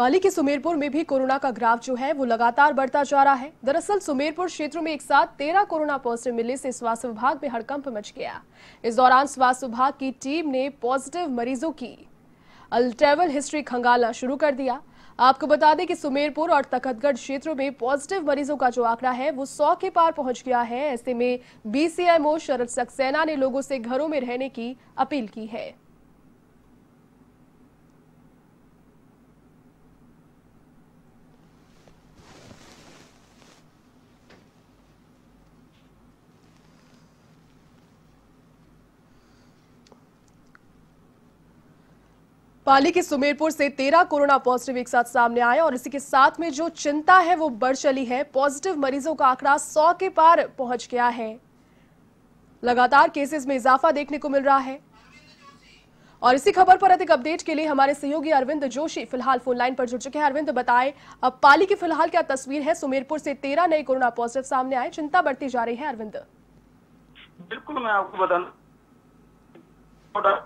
पाली के सुमेरपुर में भी कोरोना का ग्राफ जो है वो लगातार बढ़ता जा रहा है दरअसल सुमेरपुर क्षेत्र में एक साथ तेरह कोरोना पॉजिटिव मिलने से स्वास्थ्य विभाग में हड़कंप मच गया इस दौरान स्वास्थ्य विभाग की टीम ने पॉजिटिव मरीजों की ट्रेवल हिस्ट्री खंगालना शुरू कर दिया आपको बता दें कि सुमेरपुर और तखतगढ़ क्षेत्रों में पॉजिटिव मरीजों का जो आंकड़ा है वो सौ के पार पहुंच गया है ऐसे में बीसीएमओ शरद सक्सेना ने लोगों से घरों में रहने की अपील की है पाली के सुमेरपुर से तेरह कोरोना पॉजिटिव एक साथ सामने आए और इसी के साथ में जो चिंता है वो बढ़ चली है पॉजिटिव मरीजों का आंकड़ा सौ के पार पहुंच गया है लगातार केसेस में इजाफा देखने को मिल रहा है और इसी खबर पर अधिक अपडेट के लिए हमारे सहयोगी अरविंद जोशी फिलहाल फोन लाइन पर जुड़ चुके हैं अरविंद बताएं अब पाली की फिलहाल क्या तस्वीर है सुमेरपुर से तेरह नए कोरोना पॉजिटिव सामने आए चिंता बढ़ती जा रही है अरविंद बिल्कुल मैं आपको बता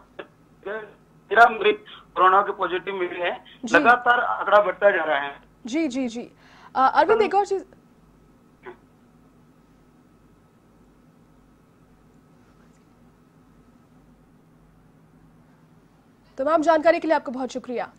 कोरोना के पॉजिटिव मिले हैं लगातार आंकड़ा बढ़ता जा रहा है जी जी जी अरविंद एक और चीज तमाम जानकारी के लिए आपका बहुत शुक्रिया